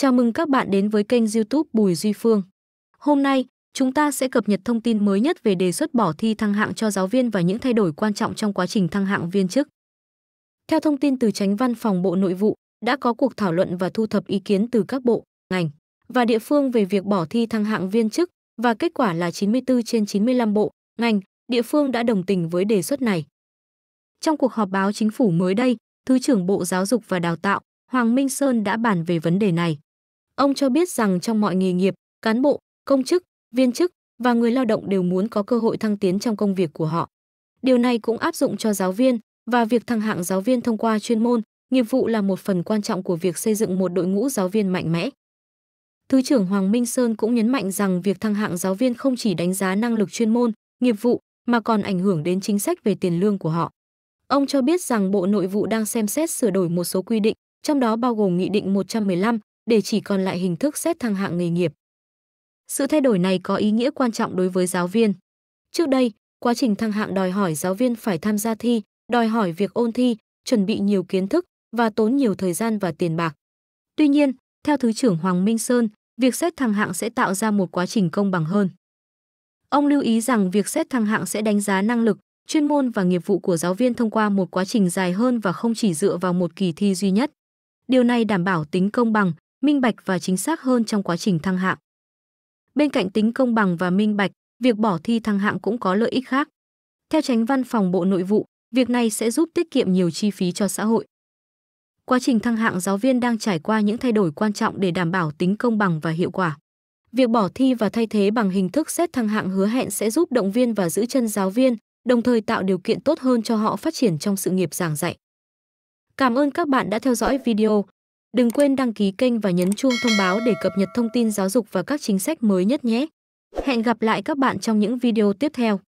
Chào mừng các bạn đến với kênh YouTube Bùi Duy Phương. Hôm nay, chúng ta sẽ cập nhật thông tin mới nhất về đề xuất bỏ thi thăng hạng cho giáo viên và những thay đổi quan trọng trong quá trình thăng hạng viên chức. Theo thông tin từ Tránh Văn phòng Bộ Nội vụ, đã có cuộc thảo luận và thu thập ý kiến từ các bộ, ngành và địa phương về việc bỏ thi thăng hạng viên chức và kết quả là 94 trên 95 bộ, ngành, địa phương đã đồng tình với đề xuất này. Trong cuộc họp báo chính phủ mới đây, Thứ trưởng Bộ Giáo dục và Đào tạo Hoàng Minh Sơn đã bàn về vấn đề này. Ông cho biết rằng trong mọi nghề nghiệp, cán bộ, công chức, viên chức và người lao động đều muốn có cơ hội thăng tiến trong công việc của họ. Điều này cũng áp dụng cho giáo viên và việc thăng hạng giáo viên thông qua chuyên môn, nghiệp vụ là một phần quan trọng của việc xây dựng một đội ngũ giáo viên mạnh mẽ. Thứ trưởng Hoàng Minh Sơn cũng nhấn mạnh rằng việc thăng hạng giáo viên không chỉ đánh giá năng lực chuyên môn, nghiệp vụ mà còn ảnh hưởng đến chính sách về tiền lương của họ. Ông cho biết rằng Bộ Nội vụ đang xem xét sửa đổi một số quy định, trong đó bao gồm Nghị định 115 để chỉ còn lại hình thức xét thăng hạng nghề nghiệp. Sự thay đổi này có ý nghĩa quan trọng đối với giáo viên. Trước đây, quá trình thăng hạng đòi hỏi giáo viên phải tham gia thi, đòi hỏi việc ôn thi, chuẩn bị nhiều kiến thức và tốn nhiều thời gian và tiền bạc. Tuy nhiên, theo Thứ trưởng Hoàng Minh Sơn, việc xét thăng hạng sẽ tạo ra một quá trình công bằng hơn. Ông lưu ý rằng việc xét thăng hạng sẽ đánh giá năng lực, chuyên môn và nghiệp vụ của giáo viên thông qua một quá trình dài hơn và không chỉ dựa vào một kỳ thi duy nhất. Điều này đảm bảo tính công bằng, minh bạch và chính xác hơn trong quá trình thăng hạng. Bên cạnh tính công bằng và minh bạch, việc bỏ thi thăng hạng cũng có lợi ích khác. Theo tránh văn phòng Bộ Nội vụ, việc này sẽ giúp tiết kiệm nhiều chi phí cho xã hội. Quá trình thăng hạng giáo viên đang trải qua những thay đổi quan trọng để đảm bảo tính công bằng và hiệu quả. Việc bỏ thi và thay thế bằng hình thức xét thăng hạng hứa hẹn sẽ giúp động viên và giữ chân giáo viên, đồng thời tạo điều kiện tốt hơn cho họ phát triển trong sự nghiệp giảng dạy. Cảm ơn các bạn đã theo dõi video. Đừng quên đăng ký kênh và nhấn chuông thông báo để cập nhật thông tin giáo dục và các chính sách mới nhất nhé. Hẹn gặp lại các bạn trong những video tiếp theo.